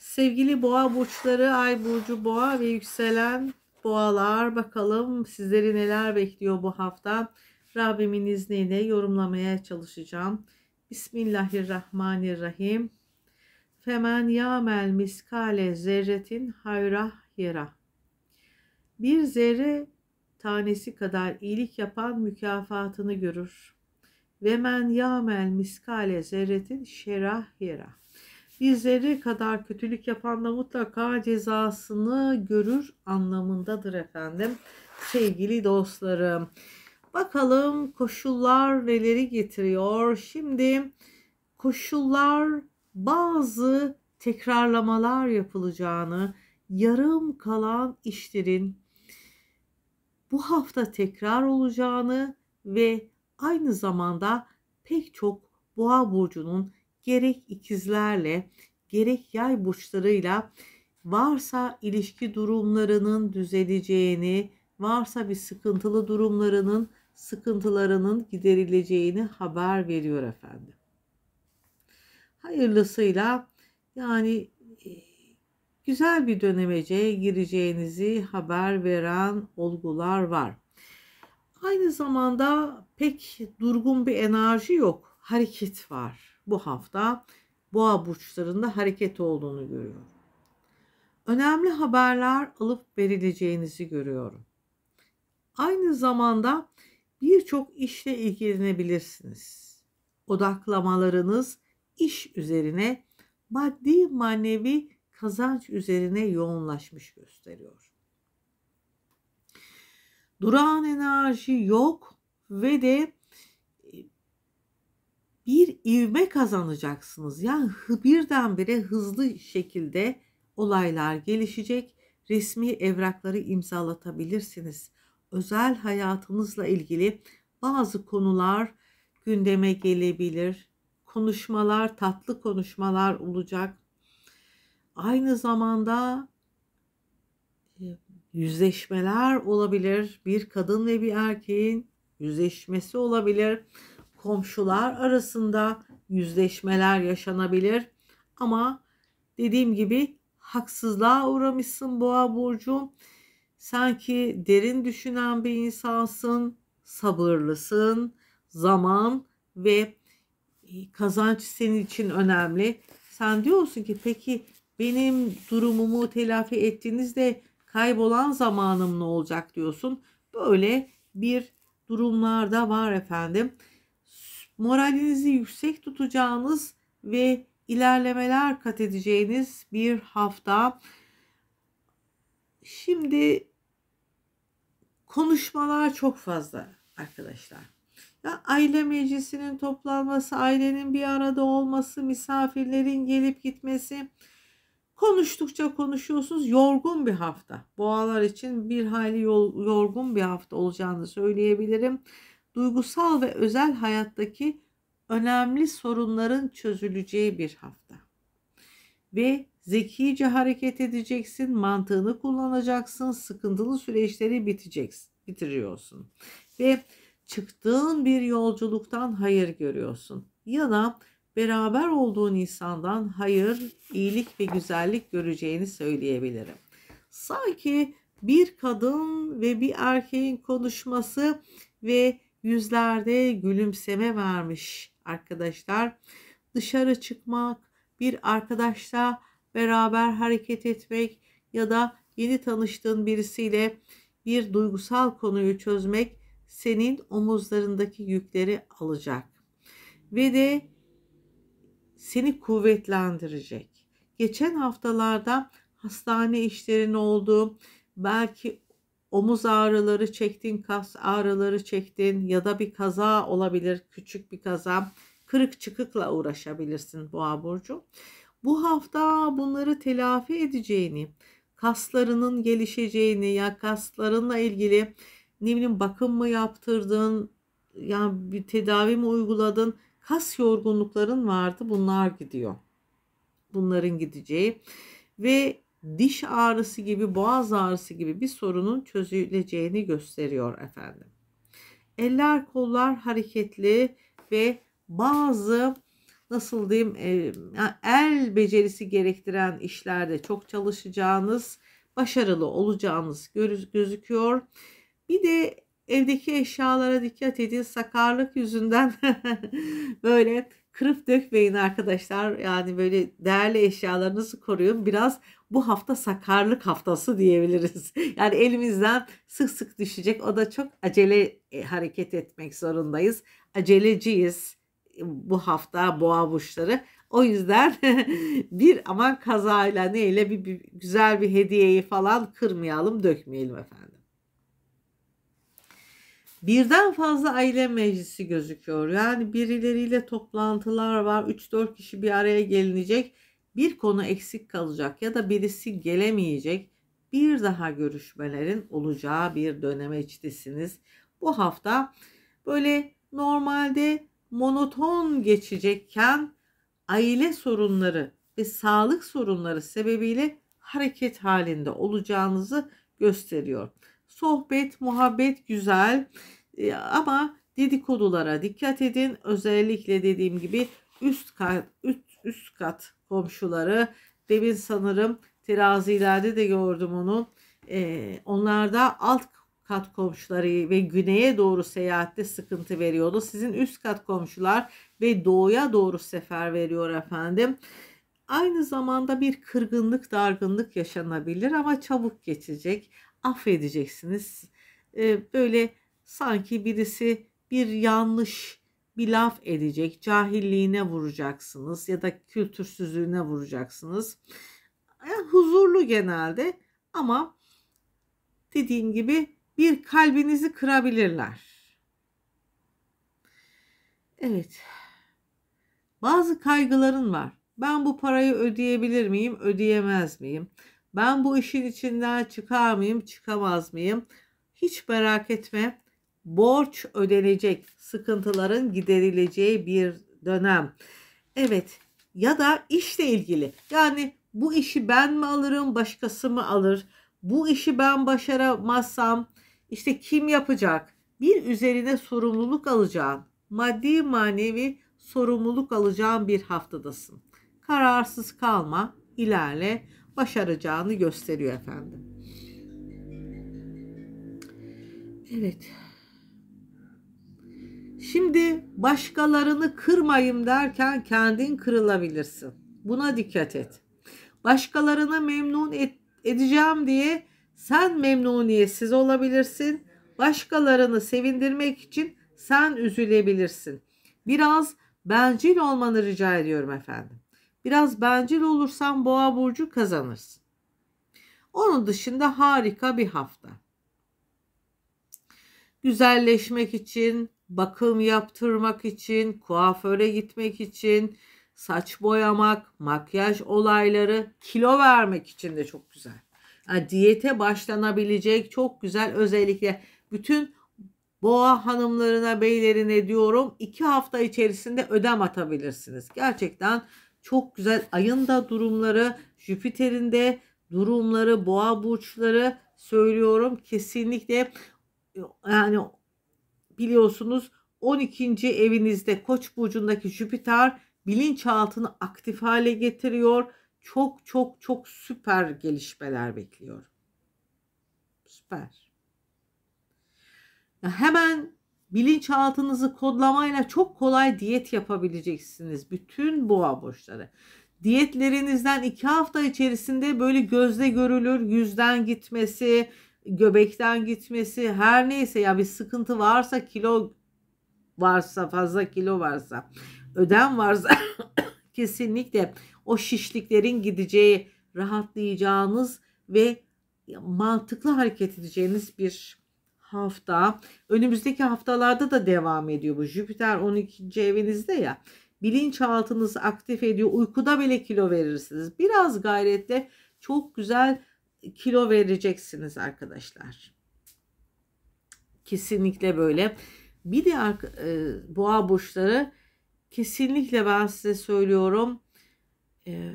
Sevgili boğa burçları, ay burcu boğa ve yükselen boğalar bakalım sizleri neler bekliyor bu hafta. Rabbimin izniyle yorumlamaya çalışacağım. Bismillahirrahmanirrahim. Femen yamel miskale zerretin hayra yera. Bir zerre tanesi kadar iyilik yapan mükafatını görür. Vemen yamel miskale zerretin şerah yera. Bizleri kadar kötülük yapan da mutlaka cezasını görür anlamındadır efendim. Sevgili dostlarım. Bakalım koşullar neleri getiriyor? Şimdi koşullar bazı tekrarlamalar yapılacağını, yarım kalan işlerin bu hafta tekrar olacağını ve aynı zamanda pek çok boğa burcunun gerek ikizlerle gerek yay burçlarıyla varsa ilişki durumlarının düzeleceğini, varsa bir sıkıntılı durumlarının sıkıntılarının giderileceğini haber veriyor efendim. Hayırlısıyla yani e, güzel bir dönemeceye gireceğinizi haber veren olgular var. Aynı zamanda pek durgun bir enerji yok, hareket var bu hafta boğa burçlarında hareket olduğunu görüyorum. Önemli haberler alıp verileceğinizi görüyorum. Aynı zamanda birçok işle ilgilenebilirsiniz. Odaklamalarınız iş üzerine, maddi manevi kazanç üzerine yoğunlaşmış gösteriyor. Durağan enerji yok ve de bir ivme kazanacaksınız. Yani birdenbire hızlı şekilde olaylar gelişecek. Resmi evrakları imzalatabilirsiniz. Özel hayatınızla ilgili bazı konular gündeme gelebilir. Konuşmalar, tatlı konuşmalar olacak. Aynı zamanda e, yüzleşmeler olabilir. Bir kadın ve bir erkeğin yüzleşmesi olabilir komşular arasında yüzleşmeler yaşanabilir. Ama dediğim gibi haksızlığa uğramışsın boğa burcu. Sanki derin düşünen bir insansın, sabırlısın. Zaman ve e, kazanç senin için önemli. Sen diyorsun ki peki benim durumumu telafi ettiğinizde kaybolan zamanım ne olacak diyorsun. Böyle bir durumlarda var efendim moralinizi yüksek tutacağınız ve ilerlemeler kat edeceğiniz bir hafta. Şimdi konuşmalar çok fazla arkadaşlar. Ya aile meclisinin toplanması, ailenin bir arada olması, misafirlerin gelip gitmesi. Konuştukça konuşuyorsunuz. Yorgun bir hafta. Boğalar için bir hayli yorgun bir hafta olacağını söyleyebilirim duygusal ve özel hayattaki önemli sorunların çözüleceği bir hafta. Ve zekice hareket edeceksin, mantığını kullanacaksın, sıkıntılı süreçleri biteceksin, bitiriyorsun. Ve çıktığın bir yolculuktan hayır görüyorsun. Ya da beraber olduğun insandan hayır, iyilik ve güzellik göreceğini söyleyebilirim. Sanki bir kadın ve bir erkeğin konuşması ve Yüzlerde gülümseme vermiş arkadaşlar. Dışarı çıkmak, bir arkadaşla beraber hareket etmek ya da yeni tanıştığın birisiyle bir duygusal konuyu çözmek senin omuzlarındaki yükleri alacak ve de seni kuvvetlendirecek. Geçen haftalarda hastane işlerin oldu, belki omuz ağrıları çektin, kas ağrıları çektin ya da bir kaza olabilir, küçük bir kaza. Kırık çıkıkla uğraşabilirsin boğa burcu. Bu hafta bunları telafi edeceğini, kaslarının gelişeceğini ya kaslarınla ilgili ne bileyim bakım mı yaptırdın, yani bir tedavi mi uyguladın, kas yorgunlukların vardı bunlar gidiyor. Bunların gideceği ve diş ağrısı gibi, boğaz ağrısı gibi bir sorunun çözüleceğini gösteriyor efendim. Eller kollar hareketli ve bazı nasıl diyeyim e, el becerisi gerektiren işlerde çok çalışacağınız, başarılı olacağınız gözüküyor. Bir de evdeki eşyalara dikkat edin. Sakarlık yüzünden böyle kırıp dökmeyin arkadaşlar. Yani böyle değerli eşyalarınızı koruyun. Biraz bu hafta sakarlık haftası diyebiliriz. Yani elimizden sık sık düşecek. O da çok acele e, hareket etmek zorundayız. Aceleciyiz e, bu hafta boğa burçları. O yüzden bir aman kazayla neyle bir, bir güzel bir hediyeyi falan kırmayalım, dökmeyelim efendim. Birden fazla aile meclisi gözüküyor. Yani birileriyle toplantılar var. 3-4 kişi bir araya gelinecek. Bir konu eksik kalacak ya da birisi gelemeyecek. Bir daha görüşmelerin olacağı bir döneme içtisiniz. Bu hafta böyle normalde monoton geçecekken aile sorunları ve sağlık sorunları sebebiyle hareket halinde olacağınızı gösteriyor. Sohbet, muhabbet güzel e, ama dedikodulara dikkat edin. Özellikle dediğim gibi üst kat, üst, üst kat komşuları demin sanırım terazilerde de gördüm onu. E, onlarda alt kat komşuları ve güneye doğru seyahatte sıkıntı veriyordu. Sizin üst kat komşular ve doğuya doğru sefer veriyor efendim. Aynı zamanda bir kırgınlık, dargınlık yaşanabilir ama çabuk geçecek affedeceksiniz. E, böyle sanki birisi bir yanlış bir laf edecek, cahilliğine vuracaksınız ya da kültürsüzlüğüne vuracaksınız. Yani e, huzurlu genelde ama dediğim gibi bir kalbinizi kırabilirler. Evet. Bazı kaygıların var. Ben bu parayı ödeyebilir miyim, ödeyemez miyim? Ben bu işin içinden çıkar mıyım, çıkamaz mıyım? Hiç merak etme. Borç ödenecek, sıkıntıların giderileceği bir dönem. Evet ya da işle ilgili. Yani bu işi ben mi alırım, başkası mı alır? Bu işi ben başaramazsam işte kim yapacak? Bir üzerine sorumluluk alacağın, maddi manevi sorumluluk alacağın bir haftadasın. Kararsız kalma, ilerle başaracağını gösteriyor efendim. Evet. Şimdi başkalarını kırmayım derken kendin kırılabilirsin. Buna dikkat et. Başkalarını memnun et, edeceğim diye sen memnuniyetsiz olabilirsin. Başkalarını sevindirmek için sen üzülebilirsin. Biraz bencil olmanı rica ediyorum efendim. Biraz bencil olursan boğa burcu kazanırsın. Onun dışında harika bir hafta. Güzelleşmek için, bakım yaptırmak için, kuaföre gitmek için, saç boyamak, makyaj olayları, kilo vermek için de çok güzel. Yani diyete başlanabilecek çok güzel özellikle bütün boğa hanımlarına, beylerine diyorum iki hafta içerisinde ödem atabilirsiniz. Gerçekten çok güzel ayın da durumları, Jüpiter'in de durumları, boğa burçları söylüyorum. Kesinlikle e, yani biliyorsunuz 12. evinizde Koç burcundaki Jüpiter bilinçaltını aktif hale getiriyor. Çok çok çok süper gelişmeler bekliyorum. Süper. hemen Bilinçaltınızı kodlamayla çok kolay diyet yapabileceksiniz. Bütün boğa burçları. Diyetlerinizden iki hafta içerisinde böyle gözle görülür yüzden gitmesi, göbekten gitmesi her neyse ya bir sıkıntı varsa kilo varsa fazla kilo varsa ödem varsa kesinlikle o şişliklerin gideceği rahatlayacağınız ve mantıklı hareket edeceğiniz bir hafta önümüzdeki haftalarda da devam ediyor bu. Jüpiter 12. evinizde ya bilinçaltınızı aktif ediyor. Uykuda bile kilo verirsiniz. Biraz gayretle çok güzel kilo vereceksiniz arkadaşlar. Kesinlikle böyle. Bir de e, boğa burçları kesinlikle ben size söylüyorum. E,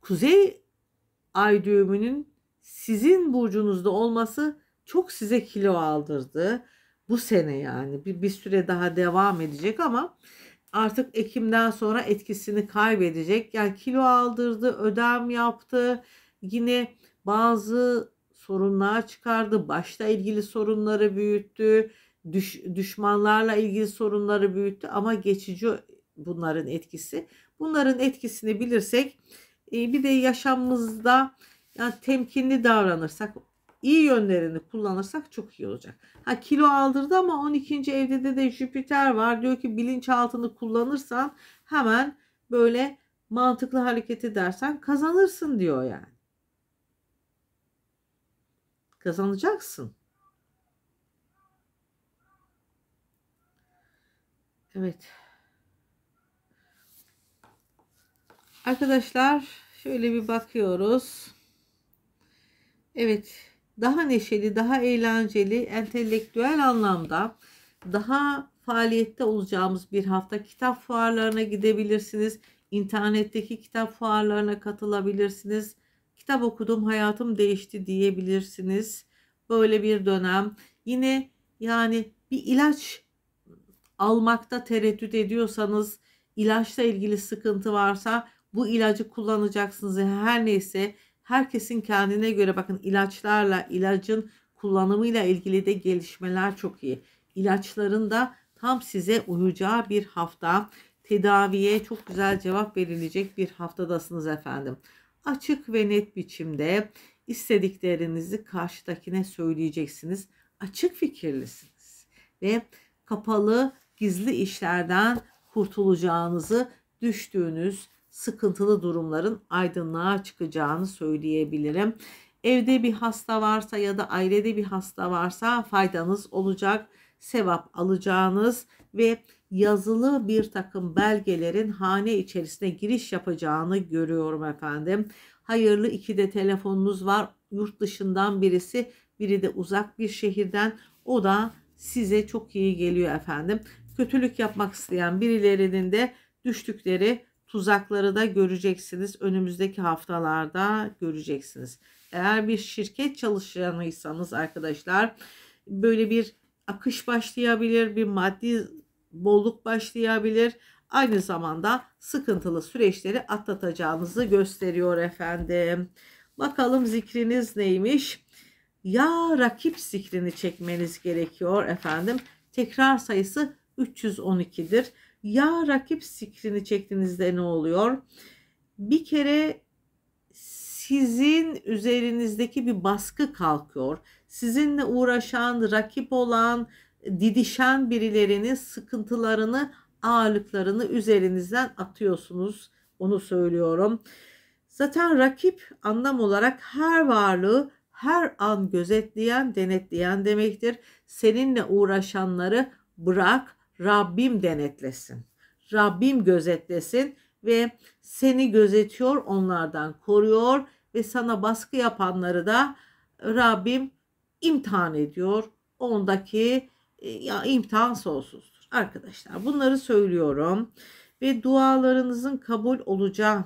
Kuzey ay düğümünün sizin burcunuzda olması çok size kilo aldırdı. Bu sene yani bir, bir süre daha devam edecek ama artık Ekim'den sonra etkisini kaybedecek. Yani kilo aldırdı, ödem yaptı. Yine bazı sorunlar çıkardı. Başta ilgili sorunları büyüttü. Düş, düşmanlarla ilgili sorunları büyüttü ama geçici bunların etkisi. Bunların etkisini bilirsek e, bir de yaşamımızda yani temkinli davranırsak iyi yönlerini kullanırsak çok iyi olacak. Ha kilo aldırdı ama 12. evde de de Jüpiter var. Diyor ki bilinçaltını kullanırsan hemen böyle mantıklı hareket edersen kazanırsın diyor yani. Kazanacaksın. Evet. Arkadaşlar şöyle bir bakıyoruz. Evet daha neşeli, daha eğlenceli, entelektüel anlamda daha faaliyette olacağımız bir hafta kitap fuarlarına gidebilirsiniz. İnternetteki kitap fuarlarına katılabilirsiniz. Kitap okudum, hayatım değişti diyebilirsiniz. Böyle bir dönem. Yine yani bir ilaç almakta tereddüt ediyorsanız, ilaçla ilgili sıkıntı varsa bu ilacı kullanacaksınız. Her neyse herkesin kendine göre bakın ilaçlarla, ilacın kullanımıyla ilgili de gelişmeler çok iyi. İlaçların da tam size uyacağı bir hafta. Tedaviye çok güzel cevap verilecek bir haftadasınız efendim. Açık ve net biçimde istediklerinizi karşıdakine söyleyeceksiniz. Açık fikirlisiniz ve kapalı, gizli işlerden kurtulacağınızı düştüğünüz sıkıntılı durumların aydınlığa çıkacağını söyleyebilirim. Evde bir hasta varsa ya da ailede bir hasta varsa faydanız olacak. Sevap alacağınız ve yazılı bir takım belgelerin hane içerisine giriş yapacağını görüyorum efendim. Hayırlı iki de telefonunuz var. Yurt dışından birisi, biri de uzak bir şehirden. O da size çok iyi geliyor efendim. Kötülük yapmak isteyen birilerinin de düştükleri tuzakları da göreceksiniz. Önümüzdeki haftalarda göreceksiniz. Eğer bir şirket çalışanıysanız arkadaşlar böyle bir akış başlayabilir, bir maddi bolluk başlayabilir. Aynı zamanda sıkıntılı süreçleri atlatacağınızı gösteriyor efendim. Bakalım zikriniz neymiş? Ya rakip zikrini çekmeniz gerekiyor efendim. Tekrar sayısı 312'dir. Ya rakip sikrini çektiğinizde ne oluyor? Bir kere sizin üzerinizdeki bir baskı kalkıyor. Sizinle uğraşan, rakip olan, didişen birilerinin sıkıntılarını, ağırlıklarını üzerinizden atıyorsunuz. Onu söylüyorum. Zaten rakip anlam olarak her varlığı her an gözetleyen, denetleyen demektir. Seninle uğraşanları bırak, Rabbim denetlesin. Rabbim gözetlesin ve seni gözetiyor, onlardan koruyor ve sana baskı yapanları da e, Rabbim imtihan ediyor. Ondaki e, ya imtihan sonsuzdur. Arkadaşlar bunları söylüyorum ve dualarınızın kabul olacağı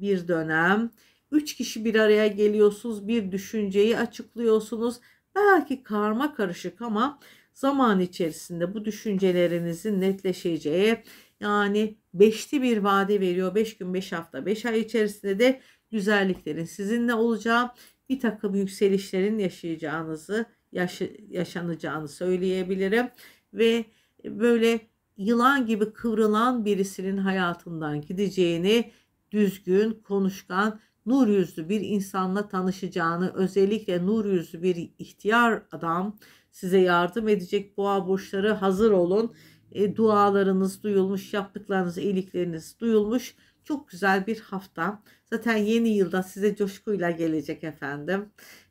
bir dönem. Üç kişi bir araya geliyorsunuz, bir düşünceyi açıklıyorsunuz. Belki karma karışık ama zaman içerisinde bu düşüncelerinizin netleşeceği yani beşli bir vade veriyor. Beş gün, beş hafta, beş ay içerisinde de güzelliklerin sizinle olacağı bir takım yükselişlerin yaşayacağınızı yaşı, yaşanacağını söyleyebilirim ve böyle yılan gibi kıvrılan birisinin hayatından gideceğini düzgün, konuşkan, nur yüzlü bir insanla tanışacağını, özellikle nur yüzlü bir ihtiyar adam, size yardım edecek. Boğa burçları hazır olun. E, dualarınız duyulmuş, yaptıklarınız, iyilikleriniz duyulmuş. Çok güzel bir hafta. Zaten yeni yılda size coşkuyla gelecek efendim.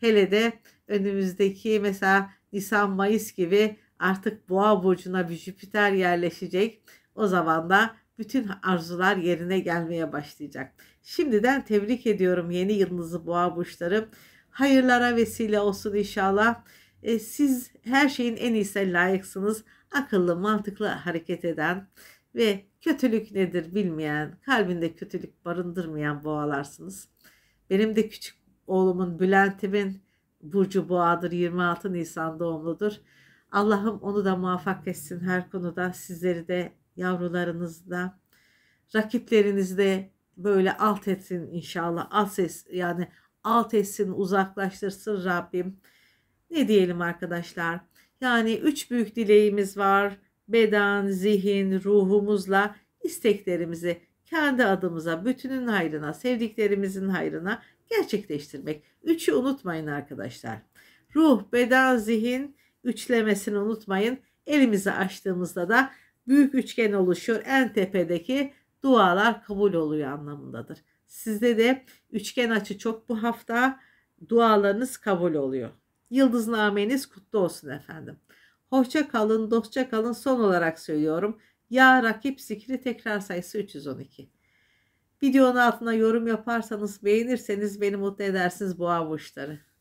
Hele de önümüzdeki mesela Nisan Mayıs gibi artık Boğa burcuna bir Jüpiter yerleşecek. O zaman da bütün arzular yerine gelmeye başlayacak. Şimdiden tebrik ediyorum yeni yılınızı Boğa burçları. Hayırlara vesile olsun inşallah e, siz her şeyin en iyisine layıksınız. Akıllı, mantıklı hareket eden ve kötülük nedir bilmeyen, kalbinde kötülük barındırmayan boğalarsınız. Benim de küçük oğlumun Bülent'imin burcu boğadır. 26 Nisan doğumludur. Allah'ım onu da muvaffak etsin her konuda. Sizleri de yavrularınızda, rakiplerinizde böyle alt etsin inşallah. Alt ses yani alt etsin, uzaklaştırsın Rabbim ne diyelim arkadaşlar? Yani üç büyük dileğimiz var. Beden, zihin, ruhumuzla isteklerimizi kendi adımıza, bütünün hayrına, sevdiklerimizin hayrına gerçekleştirmek. Üçü unutmayın arkadaşlar. Ruh, beden, zihin üçlemesini unutmayın. Elimizi açtığımızda da büyük üçgen oluşuyor. En tepedeki dualar kabul oluyor anlamındadır. Sizde de üçgen açı çok bu hafta dualarınız kabul oluyor. Yıldıznameniz kutlu olsun efendim. Hoşça kalın, dostça kalın. Son olarak söylüyorum. Ya rakip zikri tekrar sayısı 312. Videonun altına yorum yaparsanız, beğenirseniz beni mutlu edersiniz bu avuçları.